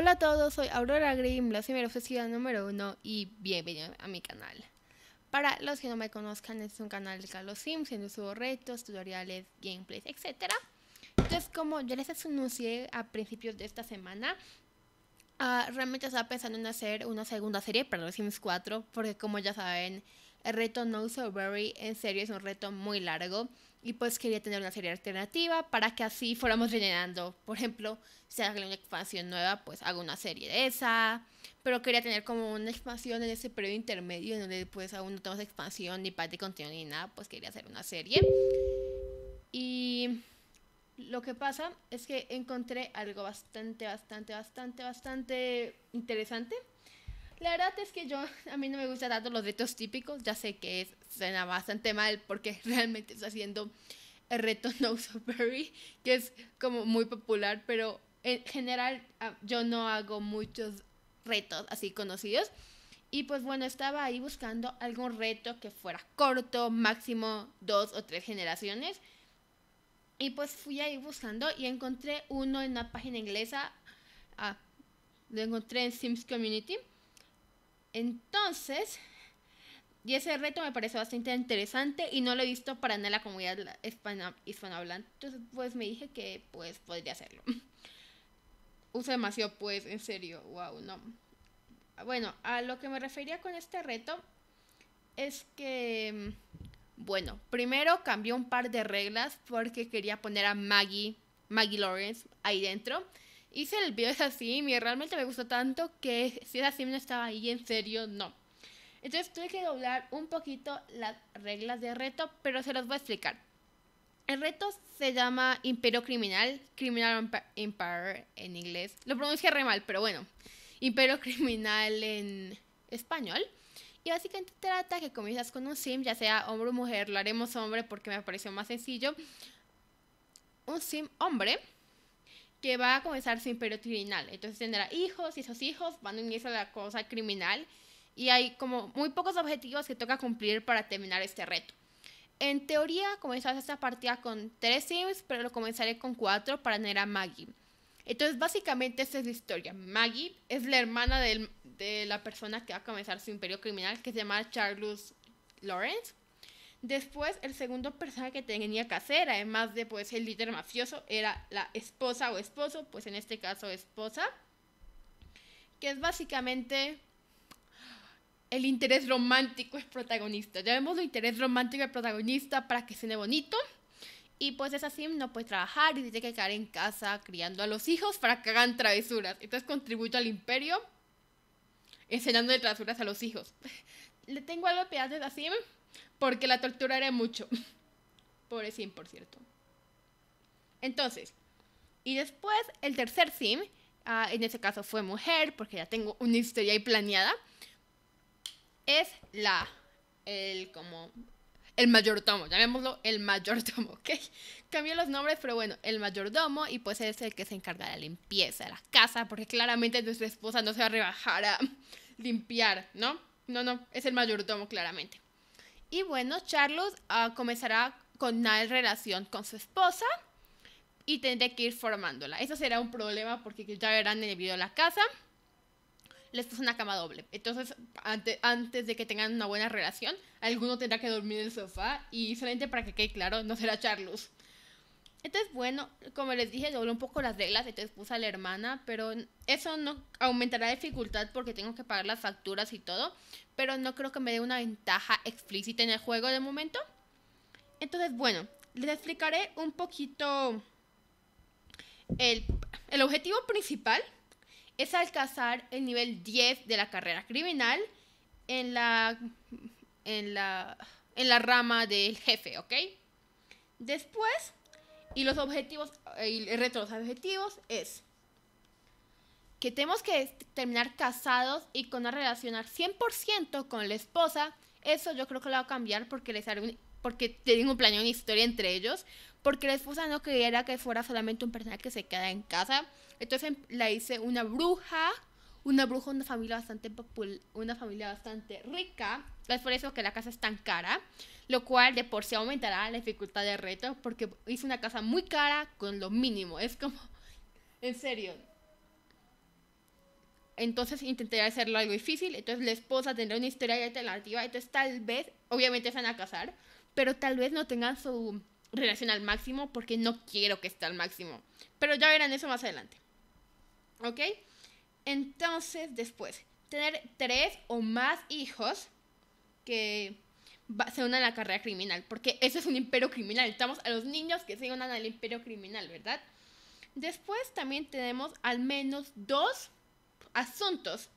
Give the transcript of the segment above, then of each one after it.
Hola a todos, soy Aurora Grimm, la señora número uno y bienvenido a mi canal. Para los que no me conozcan, este es un canal de Carlos Sims, donde subo retos, tutoriales, gameplays, etc. Entonces, como ya les anuncié a principios de esta semana, ah, realmente estaba pensando en hacer una segunda serie para los Sims 4, porque como ya saben, el reto No Soberry en serio es un reto muy largo y pues quería tener una serie alternativa para que así fuéramos rellenando. Por ejemplo, si hago una expansión nueva, pues hago una serie de esa. Pero quería tener como una expansión en ese periodo intermedio en donde pues aún no tenemos expansión ni parte de contenido ni nada, pues quería hacer una serie. Y lo que pasa es que encontré algo bastante, bastante, bastante, bastante interesante. La verdad es que yo, a mí no me gusta tanto los retos típicos, ya sé que es, suena bastante mal porque realmente está haciendo el reto No So que es como muy popular, pero en general ah, yo no hago muchos retos así conocidos. Y pues bueno, estaba ahí buscando algún reto que fuera corto, máximo dos o tres generaciones. Y pues fui ahí buscando y encontré uno en una página inglesa. Ah, lo encontré en Sims Community entonces, y ese reto me pareció bastante interesante y no lo he visto para nada en la comunidad hispanohablante. Entonces, pues me dije que pues podría hacerlo. Uso demasiado pues, en serio, wow, no. Bueno, a lo que me refería con este reto es que, mm, bueno, primero cambié un par de reglas porque quería poner a Maggie, Maggie Lawrence ahí dentro hice el video es así, y realmente me gustó tanto que si era así no estaba ahí, en serio, no. Entonces tuve que doblar un poquito las reglas de reto, pero se los voy a explicar. El reto se llama Imperio Criminal, Criminal Empire en inglés. Lo pronuncié re mal, pero bueno. Imperio Criminal en español. Y básicamente trata que comienzas con un sim, ya sea hombre o mujer, lo haremos hombre porque me pareció más sencillo. Un sim hombre que va a comenzar su imperio criminal. Entonces tendrá hijos y esos hijos van a unirse a la cosa criminal y hay como muy pocos objetivos que toca cumplir para terminar este reto. En teoría comenzarás esta partida con tres sims, pero lo comenzaré con cuatro para tener a Maggie. Entonces básicamente esta es la historia. Maggie es la hermana de la persona que va a comenzar su imperio criminal que se llama Charles Lawrence. Después, el segundo personaje que tenía que hacer, además de pues el líder mafioso, era la esposa o esposo, pues en este caso esposa, que es básicamente el interés romántico es protagonista. Ya vemos el interés romántico del protagonista para que suene bonito. Y pues esa así, no puede trabajar y tiene que quedar en casa criando a los hijos para que hagan travesuras. Entonces contribuye al imperio enseñando de travesuras a los hijos. Le tengo algo de pedazos sim porque la torturaré mucho. Pobre Sim, por cierto. Entonces, y después el tercer Sim, ah, en este caso fue mujer, porque ya tengo una historia ahí planeada, es la, el como, el mayordomo, llamémoslo el mayordomo, ¿ok? Cambié los nombres, pero bueno, el mayordomo y pues es el que se encarga de la limpieza de la casa, porque claramente nuestra esposa no se va a rebajar a limpiar, ¿no? No, no, es el mayordomo claramente. Y bueno, Charles ah, comenzará con una relación con su esposa y tendrá que ir formándola. Eso será un problema porque ya verán en el la casa. Les puse una cama doble. Entonces, antes de que tengan una buena relación, alguno tendrá que dormir en el sofá. Y solamente para que quede claro, no será Charles. Entonces, bueno, como les dije, doblé un poco las reglas, entonces puse a la hermana, pero eso no aumentará dificultad porque tengo que pagar las facturas y todo, pero no creo que me dé una ventaja explícita en el juego de momento. Entonces, bueno, les explicaré un poquito el, el objetivo principal es alcanzar el nivel 10 de la carrera criminal en la en la en la rama del jefe, ¿ok? Después y los objetivos, eh, el reto los objetivos es que tenemos que terminar casados y con una relación al 100% con la esposa. Eso yo creo que lo va a cambiar porque les porque tienen un plan una historia entre ellos. Porque la esposa no quería que fuera solamente un personaje que se queda en casa. Entonces em, la hice una bruja una bruja, una familia bastante una familia bastante rica. Es por eso que la casa es tan cara, lo cual de por sí aumentará la dificultad del reto, porque hice una casa muy cara con lo mínimo. Es como, en serio. Entonces intentaré hacerlo algo difícil. Entonces la esposa tendrá una historia alternativa. Entonces tal vez, obviamente se van a casar, pero tal vez no tengan su relación al máximo porque no quiero que esté al máximo. Pero ya verán eso más adelante. ¿Ok? Entonces, después, tener tres o más hijos que se unan a la carrera criminal, porque eso es un imperio criminal. Estamos a los niños que se unan al imperio criminal, ¿verdad? Después también tenemos al menos dos asuntos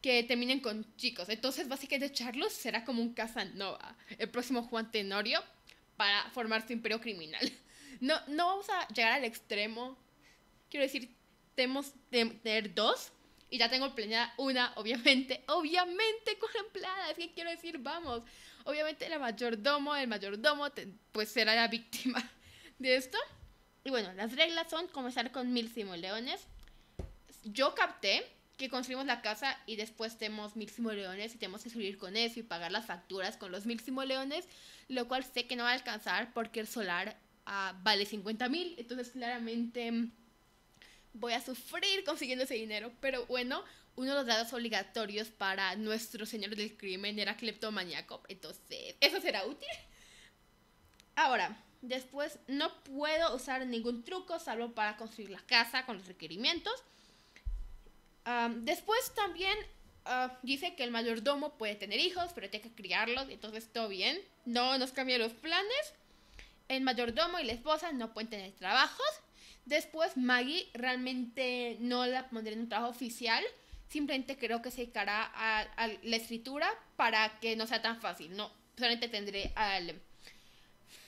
que terminen con chicos. Entonces, básicamente, Charlos será como un Casanova, el próximo Juan Tenorio, para formar su imperio criminal. No, no vamos a llegar al extremo. Quiero decir, tenemos de, tener dos y ya tengo planeada una, obviamente, obviamente con empleada, es que quiero decir, vamos, obviamente la mayordomo, el mayordomo, pues será la víctima de esto. Y bueno, las reglas son comenzar con mil simoleones. Yo capté que construimos la casa y después tenemos mil simoleones y tenemos que subir con eso y pagar las facturas con los mil simoleones, lo cual sé que no va a alcanzar porque el solar ah, vale 50 mil, entonces claramente voy a sufrir consiguiendo ese dinero, pero bueno, uno de los datos obligatorios para nuestro señor del crimen era cleptomaniaco, entonces eso será útil. Ahora, después no puedo usar ningún truco salvo para construir la casa con los requerimientos. después también ah, dice que el mayordomo puede tener hijos, pero tiene que criarlos, entonces todo bien. No nos cambia los planes. El mayordomo y la esposa no pueden tener trabajos. Después Maggie realmente no la pondré en un trabajo oficial, simplemente creo que se dedicará a, la escritura para que no sea tan fácil, no, solamente tendré al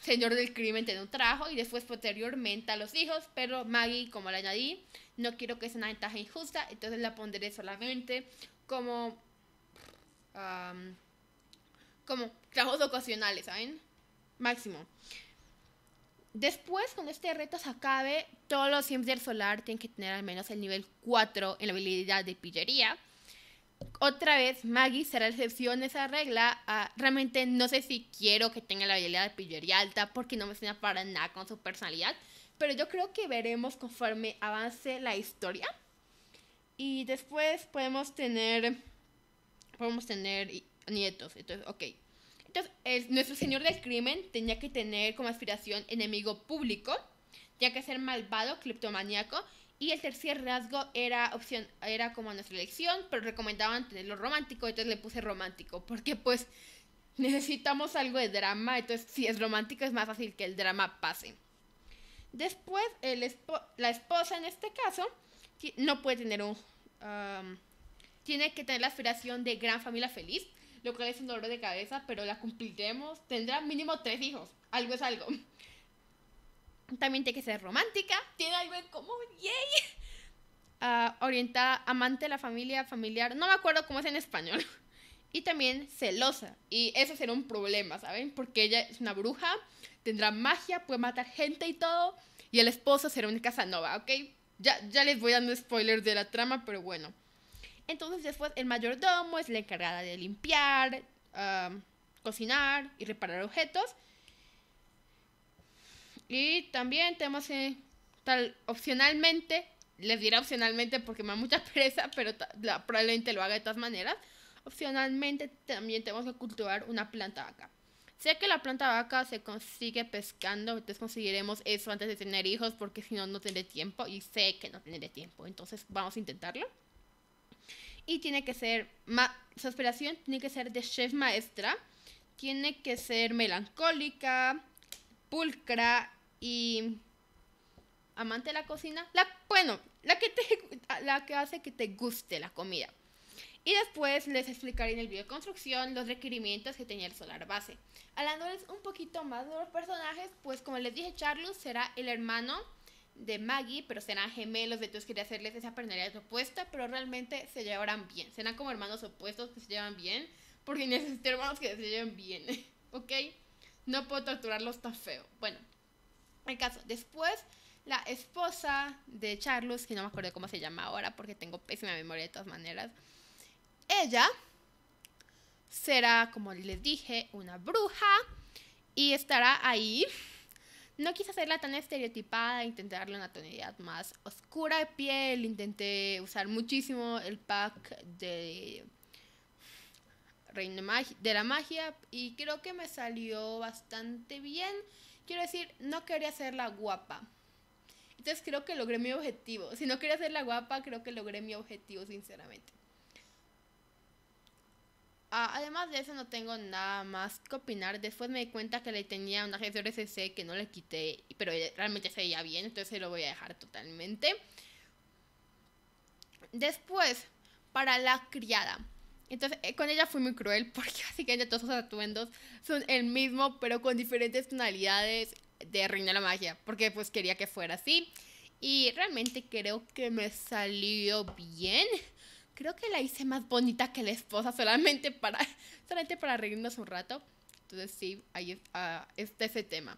señor del crimen en un trabajo y después posteriormente a los hijos, pero Maggie, como le añadí, no quiero que sea una ventaja injusta, entonces la pondré solamente como... como trabajos ocasionales, ¿saben? Máximo. Después, cuando este reto se acabe, todos los Sims del Solar tienen que tener al menos el nivel 4 en la habilidad de pillería. Otra vez, Maggie será la excepción a esa regla. realmente no sé si quiero que tenga la habilidad de pillería alta porque no me suena para nada con su personalidad. Pero yo creo que veremos conforme avance la historia. Y después podemos tener. Podemos tener nietos. Entonces, ok nuestro señor del crimen tenía que tener como aspiración enemigo público, tenía que ser malvado, cleptomaníaco, y el tercer rasgo era opción, era como nuestra elección, pero recomendaban tenerlo romántico, entonces le puse romántico, porque pues necesitamos algo de drama, entonces si es romántico es más fácil que el drama pase. Después, la esposa en este caso no puede tener un... Um, tiene que tener la aspiración de gran familia feliz, lo cual es un dolor de cabeza, pero la cumpliremos. Tendrá mínimo tres hijos, algo es algo. También tiene que ser romántica, tiene algo en común, yay. Ah, orientada, amante de la familia, familiar, no me acuerdo cómo es en español. Y también celosa, y eso será un problema, ¿saben? Porque ella es una bruja, tendrá magia, puede matar gente y todo, y el esposo será un casanova, ¿ok? Ya, ya les voy dando spoilers de la trama, pero bueno. Entonces después el mayordomo es la encargada de limpiar, cocinar y reparar objetos. Y también tenemos eh, tal opcionalmente, les diré opcionalmente porque me da mucha presa pero probablemente lo haga de todas maneras. Opcionalmente también tenemos que cultivar una planta vaca. Sé que la planta vaca se consigue pescando, entonces conseguiremos eso antes de tener hijos porque si no, no tendré tiempo y sé que no tendré tiempo, entonces vamos a intentarlo y tiene que ser, su aspiración tiene que ser de chef maestra, tiene que ser melancólica, pulcra y amante de la cocina, bueno, la que, la que hace que te guste la comida. Y después les explicaré en el video de construcción los requerimientos que tenía el solar base. Hablándoles un poquito más de los personajes, pues como les dije, Charles será el hermano de Maggie, pero serán gemelos, De entonces quería hacerles esa personalidad opuesta, pero realmente se llevarán bien. Serán como hermanos opuestos que se llevan bien, porque necesito hermanos que se lleven bien, ¿ok? No puedo torturarlos tan feo. Bueno, en caso, después la esposa de Charles, que no me acuerdo cómo se llama ahora, porque tengo pésima memoria de todas maneras, ella será, como les dije, una bruja y estará ahí no quise hacerla tan estereotipada, intenté darle una tonalidad más oscura de piel, intenté usar muchísimo el pack de Reino de la Magia y creo que me salió bastante bien. Quiero decir, no quería hacerla guapa. Entonces creo que logré mi objetivo. Si no quería hacerla guapa, creo que logré mi objetivo, sinceramente. Ah, además de eso no tengo nada más que opinar. Después me di cuenta que le tenía un de SC que no le quité, pero realmente se veía bien, entonces lo voy a dejar totalmente. Después, para la criada. Entonces, eh, con ella fui muy cruel porque así básicamente todos sus atuendos son el mismo, pero con diferentes tonalidades de Reina de la Magia, porque pues quería que fuera así. Y realmente creo que me salió bien creo que la hice más bonita que la esposa solamente para, solamente para reírnos un rato. Entonces sí, ahí ah, está este, ese tema.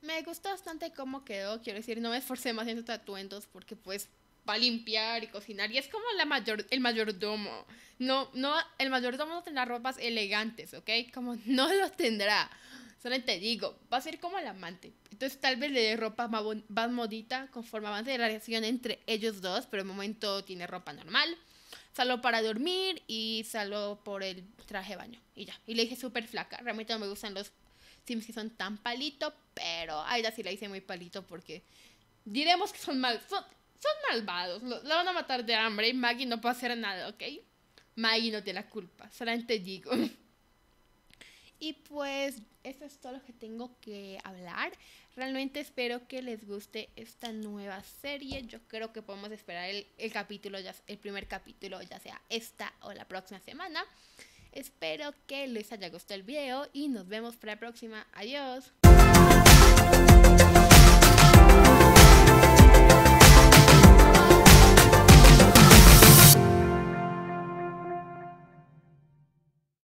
Me gustó bastante cómo quedó, quiero decir, no me esforcé más en los atuendos porque pues va a limpiar y cocinar y es como la mayor, el mayordomo. No, no, el mayordomo no tendrá ropas elegantes, ¿ok? Como no lo tendrá. Solamente digo, va a ser como el amante. Entonces tal vez le dé ropa más, modita conforme avance la relación entre ellos dos, pero el momento tiene ropa normal. Saló para dormir y saló por el traje de baño. Y ya. Y le dije súper flaca. Realmente no me gustan los sims que son tan palito, pero a ella sí la hice muy palito porque diremos que son mal. Son, son malvados. La van a matar de hambre y Maggie no puede hacer nada, ¿ok? Maggie no tiene la culpa. Solamente digo. Y pues eso es todo lo que tengo que hablar. Realmente espero que les guste esta nueva serie. Yo creo que podemos esperar el, capítulo, ya, el primer capítulo, ya sea esta o la próxima semana. Espero que les haya gustado el video y nos vemos para la próxima. Adiós.